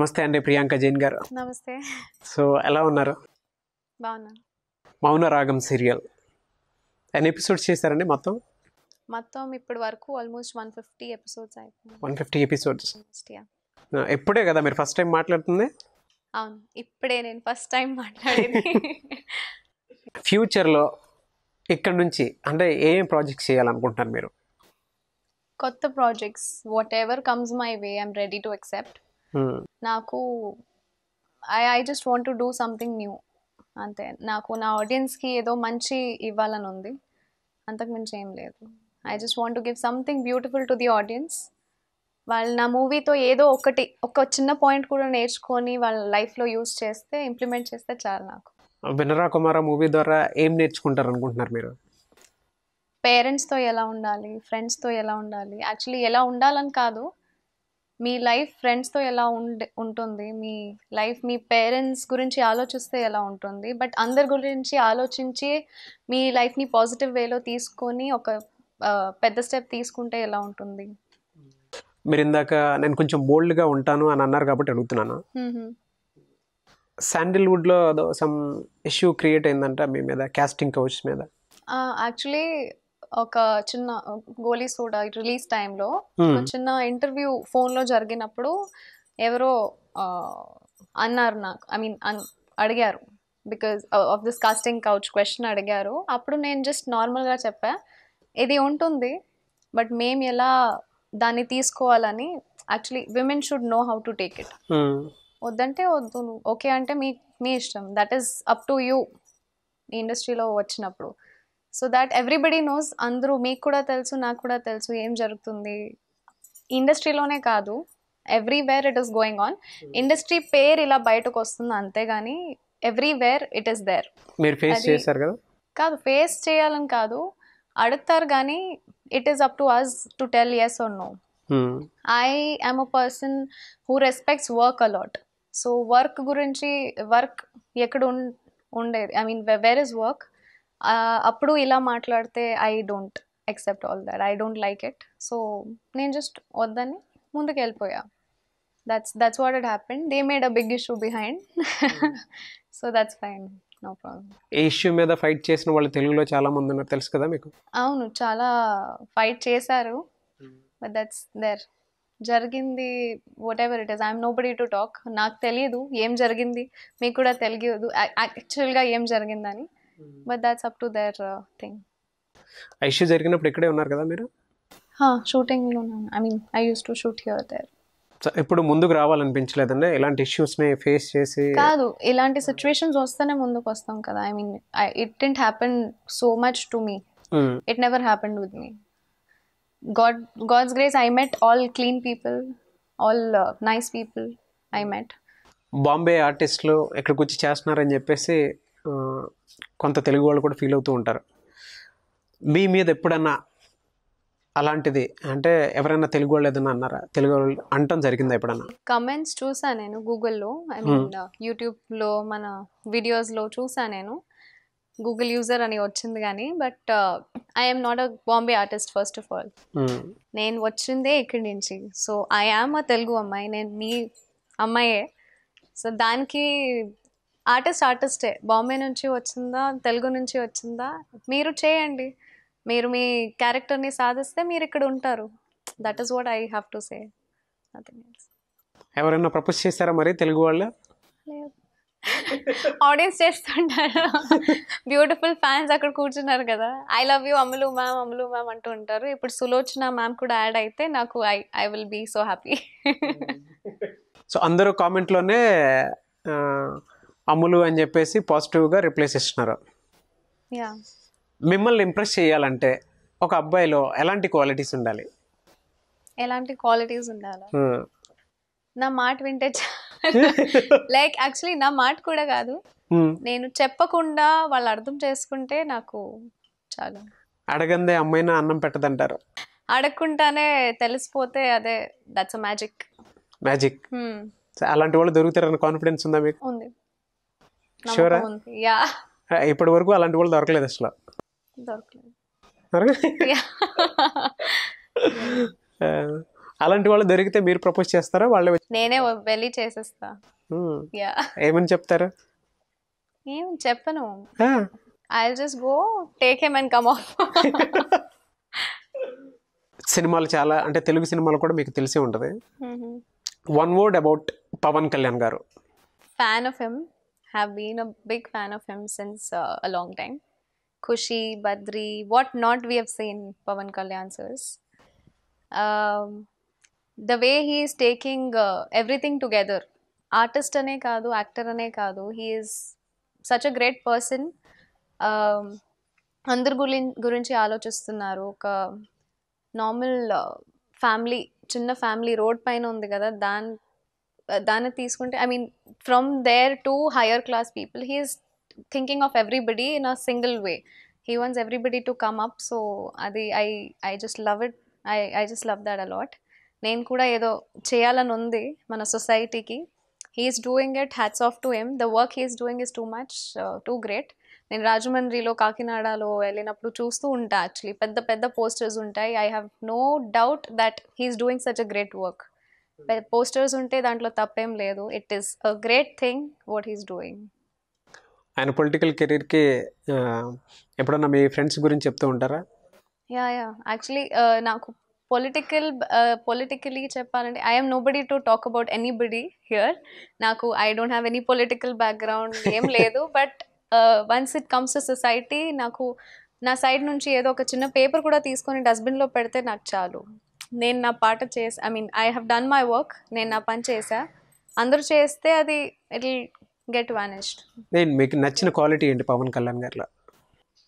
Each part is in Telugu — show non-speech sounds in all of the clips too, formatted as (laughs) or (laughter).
నమస్తే అండి ప్రియాంక జైన్ గారు నమస్తే సో ఎలా ఉన్నారు బాగున్నా మౌన రాగం సీరియల్ ఎన్ని ఎపిసోడ్స్ చేశారండి మొత్తం మొత్తం ఇప్పటి వరకు almost one fifty episodes one fifty episodes ఎప్పుడే కదా మీరు ఫస్ట్ టైం మాట్లాడుతుంది అవును ఇప్పుడే నేను ఫస్ట్ టైం మాట్లాడేది (laughs) ఫ్యూచర్లో ఇక్కడ నుంచి అంటే ఏ ఏం ప్రాజెక్ట్స్ చేయాలనుకుంటున్నారు మీరు కొత్త projects whatever comes my way I'm ready to accept Hmm. నాకు I I just want to do something new అంతే నాకు నా ఆడియన్స్కి ఏదో మంచి ఇవ్వాలని ఉంది అంతకు మించి ఏం లేదు I just want to give something beautiful to the audience వాళ్ళు నా మూవీతో ఏదో ఒకటి ఒక చిన్న పాయింట్ కూడా నేర్చుకొని వాళ్ళ లైఫ్లో యూస్ చేస్తే ఇంప్లిమెంట్ చేస్తే చాలు నాకు వినరా కుమార మూవీ ద్వారా ఏం నేర్చుకుంటారు అనుకుంటున్నారు మీరు పేరెంట్స్తో ఎలా ఉండాలి ఫ్రెండ్స్తో ఎలా ఉండాలి యాక్చువల్లీ ఎలా ఉండాలని కాదు మీ లైఫ్ ఫ్రెండ్స్తో ఎలా ఉండే ఉంటుంది మీ లైఫ్ మీ పేరెంట్స్ గురించి ఆలోచిస్తే ఎలా ఉంటుంది బట్ అందరి గురించి ఆలోచించి మీ లైఫ్ని పాజిటివ్ వేలో తీసుకొని ఒక పెద్ద స్టెప్ తీసుకుంటే ఎలా ఉంటుంది మీరు ఇందాక నేను కొంచెం బోల్డ్గా ఉంటాను అని అన్నారు కాబట్టి అడుగుతున్నాను శాండిల్వుడ్లో సమ్ ఇష్యూ క్రియేట్ అయిందంట మీ మీద క్యాస్టింగ్ కౌచ్ మీద యాక్చువల్లీ ఒక చిన్న గోలీ సోడా రిలీజ్ టైంలో hmm. చిన్న ఇంటర్వ్యూ ఫోన్లో జరిగినప్పుడు ఎవరో అన్నారు నాకు ఐ మీన్ అడిగారు because of this casting couch question అడిగారు అప్పుడు నేను జస్ట్ నార్మల్గా చెప్పా ఇది ఉంటుంది బట్ మేము ఎలా దాన్ని తీసుకోవాలని actually women should know how to take it వద్దంటే వద్దు ఓకే అంటే మీ మీ ఇష్టం that is up to you ఇండస్ట్రీలో వచ్చినప్పుడు సో దాట్ ఎవ్రీబడి నోస్ అందరూ మీకు కూడా తెలుసు నాకు కూడా తెలుసు ఏం జరుగుతుంది ఇండస్ట్రీలోనే కాదు everywhere it is going on industry పేరు ఇలా బయటకు వస్తుంది అంతేగాని ఎవ్రీవేర్ ఇట్ ఈస్ దేర్ మీరు ఫేస్ చేశారు కదా కాదు ఫేస్ చేయాలని కాదు అడుగుతారు కానీ it is up to us to tell yes or no I am a person who respects work a lot so work గురించి వర్క్ ఎక్కడ ఉండేది I mean where is work అప్పుడు ఇలా మాట్లాడితే I don't accept all that I don't like it so నేను జస్ట్ వద్దని ముందుకు వెళ్ళిపోయా that's that's what it happen they made a big issue behind so that's fine no problem ఏ ఇష్యూ మీద ఫైట్ చేసిన వాళ్ళు తెలుగులో చాలా మంది ఉన్నారు తెలుసు కదా మీకు అవును చాలా ఫైట్ చేశారు బట్ దట్స్ దేర్ జరిగింది whatever it is I'm nobody to talk నాకు తెలియదు ఏం జరిగింది మీకు కూడా తెలియదు యాక్చువల్గా ఏం జరిగిందని but that's up to their thing ఆ ఇష్యూ జరిగినప్పుడు ఇక్కడే ఉన్నారు కదా మీరు షూటింగ్లో I mean I use to shoot here there ఇప్పుడు ముందుకు రావాలనిపించలేదండి ఇలాంటి ఇష్యూస్ ని ఫేస్ చేసి కాదు ఇలాంటి సిచ్యువేషన్స్ వస్తేనే ముందుకు వస్తాం కదా I mean it didn't happen so much to me it never happen with me god god's grace I met all clean people all nice people I met Bombay ఆర్టిస్టులు ఎక్కడికి వచ్చి చేస్తున్నారని చెప్పేసి కొంత తెలుగు వాళ్ళు కూడా ఫీల్ అవుతూ ఉంటారు మీ మీద ఎప్పుడన్నా అలాంటిది అంటే ఎవరైనా తెలుగు వాళ్ళు ఏదైనా అన్నారా తెలుగు వాళ్ళు అంటం జరిగిందా ఎప్పుడన్నా కమెంట్స్ చూసా నేను గూగుల్లో ఐ మీన్ యూట్యూబ్లో మన వీడియోస్లో చూసా నేను గూగుల్ యూజర్ అని వచ్చింది కానీ but I'm not a Bombay artist first of all నేను వచ్చిందే ఇక్కడి నుంచి so I am a Telugu అమ్మాయి నేను మీ అమ్మాయే సో దానికి ఆర్టిస్ట్ ఆర్టిస్టే బాంబే నుంచి వచ్చిందా తెలుగు నుంచి వచ్చిందా మీరు చేయండి మీరు మీ క్యారెక్టర్ని సాధిస్తే మీరు ఇక్కడ ఉంటారు that is what I have to say ఎవరైనా ప్రపోజ్ చేస్తారా మరి తెలుగు వాళ్ళు ఆడియన్స్ చేస్తుంటారు బ్యూటిఫుల్ ఫ్యాన్స్ అక్కడ కూర్చున్నారు కదా I love you Amala ma'am Amala ma'am అంటూ ఉంటారు ఇప్పుడు సులోచన మ్యామ్ కూడా యాడ్ అయితే నాకు I I will be so happy so అందరూ కామెంట్లోనే అమ్ములు అని చెప్పేసి పాజిటివ్గా రిప్లేస్ ఇస్తున్నారు మిమ్మల్ని ఇంప్రెస్ చేయాలంటే ఒక అబ్బాయిలో ఎలాంటి క్వాలిటీస్ ఉండాలి ఎలాంటి క్వాలిటీస్ ఉండాలి నా మాట వింటే లైక్ యాక్చువల్లీ (laughs) నా మాట కూడా కాదు నేను చెప్పకుండా వాళ్ళు అర్థం చేసుకుంటే నాకు చాలు అడగందే అమ్మాయినా అన్నం పెట్టదంటారు అడగకుండానే తెలిసిపోతే అదే దట్స్ మ్యాజిక్ మ్యాజిక్ అలాంటి వాళ్ళు దొరుకుతారని కాన్ఫిడెన్స్ ఉందా మీకు ఉంది షూరా యా ఇప్పటి వరకు అలాంటి వాళ్ళు దొరకలేదు అసలు అలాంటి వాళ్ళు దొరికితే మీరు ప్రపోజ్ చేస్తారా వాళ్ళు నేనే వెళ్ళి చేసేస్తా hmm. ఏమని చెప్తారు ఏమని చెప్పను I just go take him and come of సినిమాలు చాలా అంటే తెలుగు సినిమాలు కూడా మీకు తెలిసి ఉంటుంది one word about Pawan Kalyan garu fan of him have been a big fan of him since uh, a long time. Kushi, Badri, what not we have seen Pavan Kalyan sirs. Um, the way he is taking uh, everything together, artist ane kaadu, actor ane kaadu, he is such a great person. Um, అందరి గురిం గురించి ఆలోచిస్తున్నారు ఒక నార్మల్ ఫ్యామిలీ చిన్న ఫ్యామిలీ రోడ్ పైన ఉంది కదా దాని దాన్ని తీసుకుంటే I mean from there to higher class people is thinking of everybody in a single way he wants everybody to come up so అది I I just love it I I just love that a lot నేను కూడా ఏదో చేయాలని ఉంది మన సొసైటీకి he's doing it hats off to them the work he's doing is too much too great నేను రాజమండ్రిలో కాకినాడలో వెళ్ళినప్పుడు చూస్తూ ఉంటా యాక్చువల్లీ పెద్ద పెద్ద పోస్టర్స్ ఉంటాయి I have no doubt that he's doing such a great work posters ఉంటే దాంట్లో తప్పేం లేదు it is a great thing what he's doing ఆయన పొలిటికల్ కెరీర్కి ఎప్పుడన్నా మీ ఫ్రెండ్స్ గురించి చెప్తూ ఉంటారా యా యా యాక్చువల్లీ నాకు పొలిటికల్ పొలిటికలీ uh, చెప్పాలంటే I'm nobody to talk about anybody here నాకు I don't have any political background ఏం లేదు but once it comes to society నాకు నా సైడ్ నుంచి ఏదో ఒక చిన్న పేపర్ కూడా తీసుకొని డస్ట్బిన్లో పెడితే నాకు చాలు నేను నా పాట చేసి I mean I have done my work నేను నా పని చేసా అందరూ చేస్తే అది ఇట్ గెట్ వానిష్డ్ నేను మీకు నచ్చిన క్వాలిటీ ఏంటి పవన్ కళ్యాణ్ గారు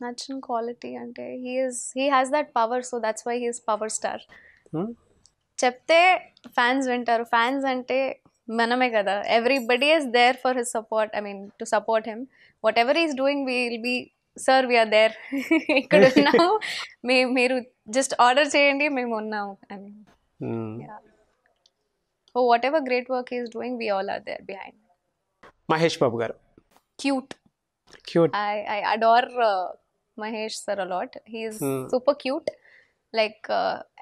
నచ్చిన క్వాలిటీ అంటే he's he has that power so that's why he's power star చెప్తే ఫ్యాన్స్ వింటారు ఫ్యాన్స్ అంటే మనమే కదా everybody is there for his support I mean to support him whatever is doing we will be sir we're there ఇక్కడ ఉన్నాము (laughs) మీ మీరు జస్ట్ ఆర్డర్ చేయండి మేము ఉన్నాం అని oh whatever great work is doing we all are there behind Mahesh Babu garu cute cute I I adore Mahesh sir a lot he's super cute like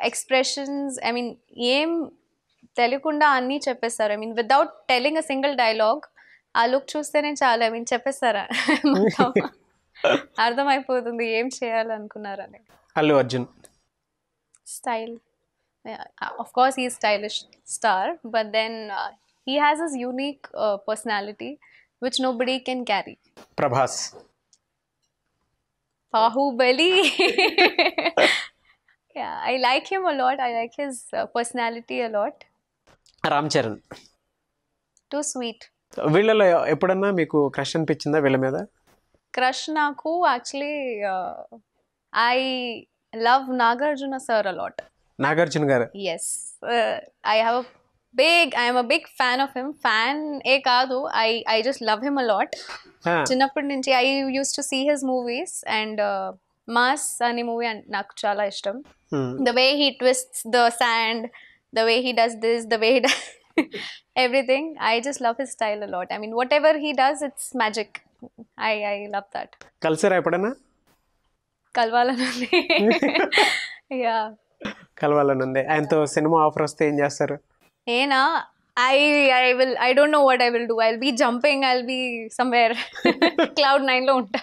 expressions I mean ఏం తెలియకుండా అన్నీ చెప్పేస్తారు I mean without telling a single dialogue ఆ లుక్ చూస్తేనే చాలు ఐ మీన్ చెప్పేస్తారా (laughs) అర్థమైపోతుంది ఏం చేయాలనుకున్నారని Allu Arjun style. Of course, he's stylish star, but then uh, he has his unique uh, personality, which nobody can carry. Prabhas. Bahubali. yeah, I like him a lot. I like his uh, personality a lot. Ram Charan too sweet వీళ్ళలో ఎప్పుడన్నా మీకు క్రష్ అనిపించిందా వీళ్ళ మీద క్రష్ నాకు actually I love Nagarjuna sir a lot Nagarjuna garu yes I have big I'm a big fan of him fan ఏ కాదు I I just love him a lot చిన్నప్పటి నుంచి I use to see his movies and Mass అనే మూవీ నాకు చాలా ఇష్టం the way he twists the sand the way he does this the way he does everything I just love his style a lot I mean whatever he does it's magic I I love that కలిసారా ఎప్పుడైనా కలవాలనుంది (laughs) యా కలవాలనుంది ఆయనతో సినిమా ఆఫర్ వస్తే ఏం చేస్తారు నేనా I I will I don't know what I will do I will be jumping I will be somewhere (laughs) cloud nine లో ఉంటా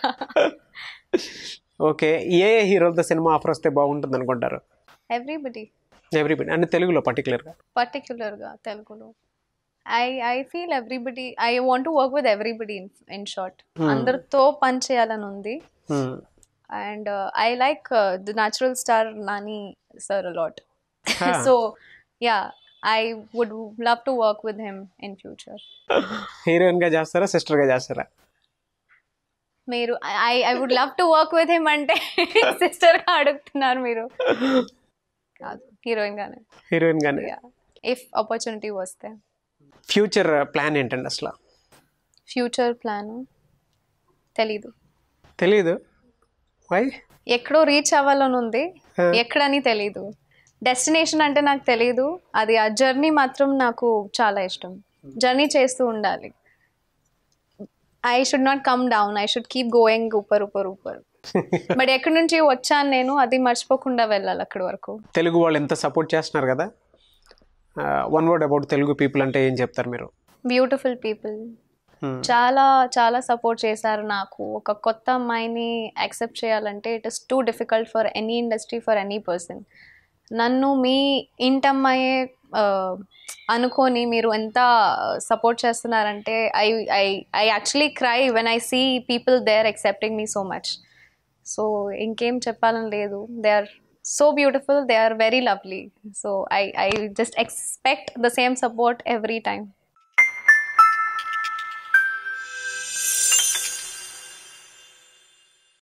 ఓకే ఏ హీరోలతో సినిమా ఆఫర్ వస్తే బాగుంటుంది అనుకుంటారు ఎవ్రీబడి ఎవ్రీబడి అంటే తెలుగులో పర్టికులర్ గా పర్టికులర్ గా తెలుగులో I I feel everybody I want to work with everybody in short hmm. అందరితో పని చేయాలని ఉంది hmm. And I like the natural star Nani sir a lot so yeah I would love to work with him in future heroine గా చేస్తారా సిస్టర్ గా చేస్తారా మీరు I I would love to work with him అంటే సిస్టర్ (laughs) గా అడుగుతున్నారు మీరు కాదు హీరోయిన్ గానే హీరోయిన్ గానే ఇఫ్ ఆపర్చునిటీ వస్తే ఫ్యూచర్ ప్లాన్ ఏంటండి అసలు ఫ్యూచర్ ప్లాన్ తెలీదు తెలీదు ఎక్కడో రీచ్ అవ్వాలని ఉంది ఎక్కడని తెలీదు డెస్టినేషన్ అంటే నాకు తెలియదు అది ఆ జర్నీ మాత్రం నాకు చాలా ఇష్టం జర్నీ చేస్తూ ఉండాలి I should not come down I should keep going ఊపర్ ఊపర్ ఊపర్ బట్ ఎక్కడి నుంచి వచ్చాను నేను అది మర్చిపోకుండా వెళ్ళాలి అక్కడి వరకు తెలుగు వాళ్ళు ఎంత సపోర్ట్ చేస్తున్నారు కదా one word about Telugu people అంటే ఏం చెప్తారు మీరు బ్యూటిఫుల్ పీపుల్ Hmm. చాలా చాలా సపోర్ట్ చేశారు నాకు ఒక కొత్త అమ్మాయిని యాక్సెప్ట్ చేయాలంటే it is too difficult for any industry for any person నన్ను మీ ఇంటమ్మాయే అనుకొని మీరు ఎంత సపోర్ట్ చేస్తున్నారంటే I I I actually cry when I see people they are accepting me so much so ఇంకేం చెప్పాలని లేదు they are so beautiful they are very lovely so I I just expect the same support every time